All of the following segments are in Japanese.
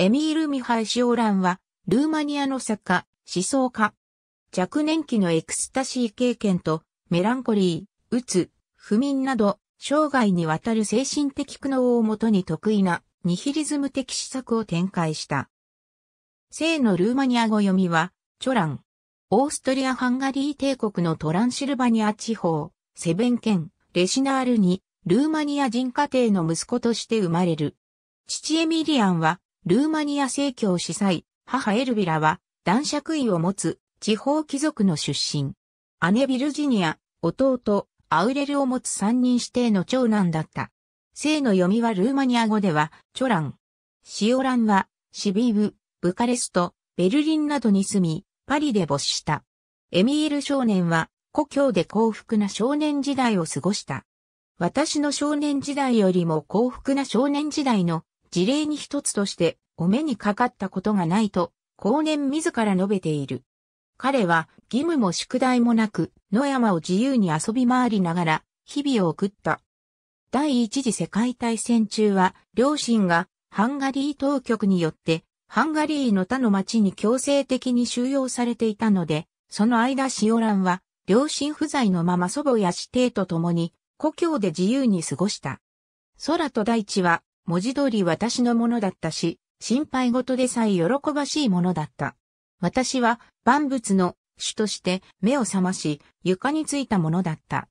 エミール・ミハイ・シオランは、ルーマニアの作家、思想家。若年期のエクスタシー経験と、メランコリー、うつ、不眠など、生涯にわたる精神的苦悩をもとに得意な、ニヒリズム的施策を展開した。正のルーマニア語読みは、チョラン。オーストリア・ハンガリー帝国のトランシルバニア地方、セベン県、レシナールに、ルーマニア人家庭の息子として生まれる。父エミリアンは、ルーマニア正教司祭、母エルビラは男爵位を持つ地方貴族の出身。姉ビルジニア、弟、アウレルを持つ三人指定の長男だった。姓の読みはルーマニア語では、チョラン。シオランは、シビーブ、ブカレスト、ベルリンなどに住み、パリで没した。エミール少年は、故郷で幸福な少年時代を過ごした。私の少年時代よりも幸福な少年時代の事例に一つとして、お目にかかったことがないと、後年自ら述べている。彼は義務も宿題もなく、野山を自由に遊び回りながら、日々を送った。第一次世界大戦中は、両親がハンガリー当局によって、ハンガリーの他の町に強制的に収容されていたので、その間シオランは、両親不在のまま祖母や師弟と共に、故郷で自由に過ごした。空と大地は文字通り私のものだったし、心配事でさえ喜ばしいものだった。私は万物の主として目を覚まし、床についたものだった。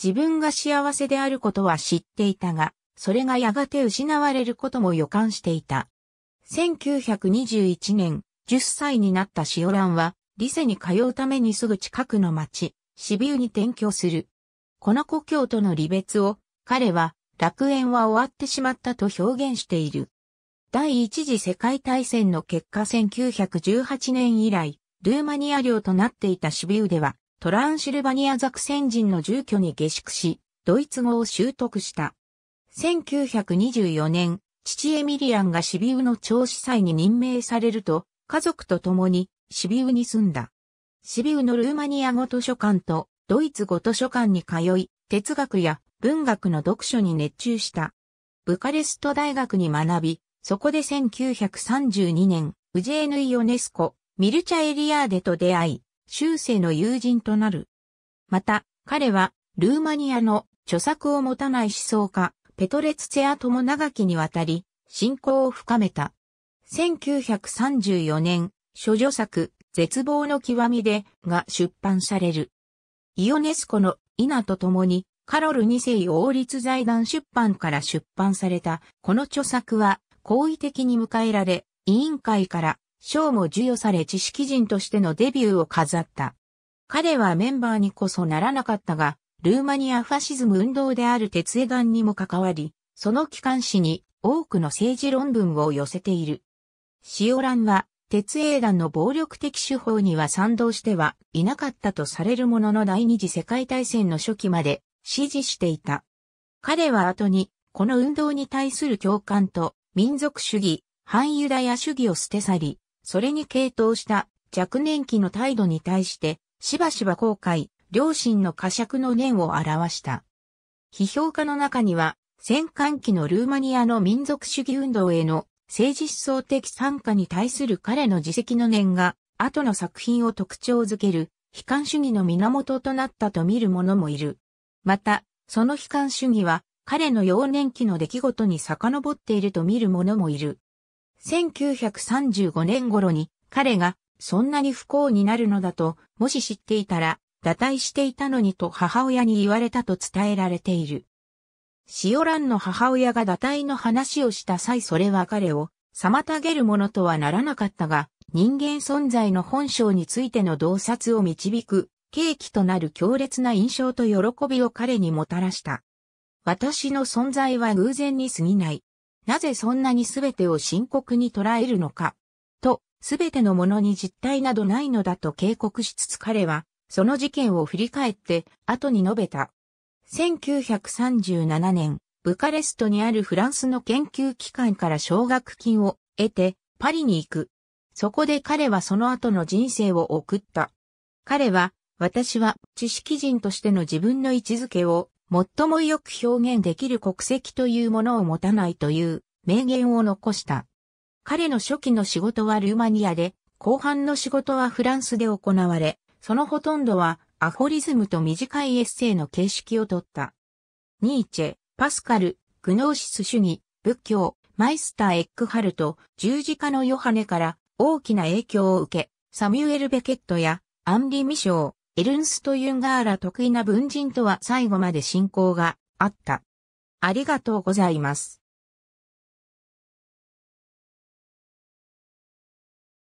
自分が幸せであることは知っていたが、それがやがて失われることも予感していた。1921年、10歳になったシオランは、リセに通うためにすぐ近くの町、シビウに転居する。この故郷との離別を、彼は楽園は終わってしまったと表現している。第一次世界大戦の結果1918年以来、ルーマニア領となっていたシビウでは、トランシルバニアザクン人の住居に下宿し、ドイツ語を習得した。1924年、父エミリアンがシビウの長子祭に任命されると、家族と共にシビウに住んだ。シビウのルーマニア語図書館とドイツ語図書館に通い、哲学や文学の読書に熱中した。ブカレスト大学に学び、そこで1932年、ウジェーヌ・イオネスコ、ミルチャ・エリアーデと出会い、終生の友人となる。また、彼は、ルーマニアの著作を持たない思想家、ペトレツツェアとも長きにわたり、信仰を深めた。1934年、諸女作、絶望の極みで、が出版される。イオネスコの、イナと共に、カロル2世王立財団出版から出版された、この著作は、好意的に迎えられ、委員会から賞も授与され知識人としてのデビューを飾った。彼はメンバーにこそならなかったが、ルーマニアファシズム運動である鉄衛団にも関わり、その機関誌に多くの政治論文を寄せている。シオランは、鉄英団の暴力的手法には賛同してはいなかったとされるものの第二次世界大戦の初期まで支持していた。彼は後に、この運動に対する共感と、民族主義、反ユダヤ主義を捨て去り、それに傾倒した若年期の態度に対して、しばしば後悔、両親の呵責の念を表した。批評家の中には、戦艦期のルーマニアの民族主義運動への政治思想的参加に対する彼の自責の念が、後の作品を特徴づける、悲観主義の源となったと見る者もいる。また、その悲観主義は、彼の幼年期の出来事に遡っていると見る者もいる。1935年頃に、彼が、そんなに不幸になるのだと、もし知っていたら、堕退していたのにと母親に言われたと伝えられている。シオランの母親が堕胎の話をした際それは彼を妨げるものとはならなかったが、人間存在の本性についての洞察を導く契機となる強烈な印象と喜びを彼にもたらした。私の存在は偶然に過ぎない。なぜそんなに全てを深刻に捉えるのか。と、全てのものに実体などないのだと警告しつつ彼は、その事件を振り返って、後に述べた。1937年、ブカレストにあるフランスの研究機関から奨学金を得て、パリに行く。そこで彼はその後の人生を送った。彼は、私は知識人としての自分の位置づけを最もよく表現できる国籍というものを持たないという名言を残した。彼の初期の仕事はルーマニアで、後半の仕事はフランスで行われ、そのほとんどはアホリズムと短いエッセイの形式をとった。ニーチェ、パスカル、グノーシス主義、仏教、マイスター・エックハルト、十字架のヨハネから大きな影響を受け、サミュエル・ベケットやアンリ・ミショー、エルンスト・ユンガーラ得意な文人とは最後まで信仰があった。ありがとうございます。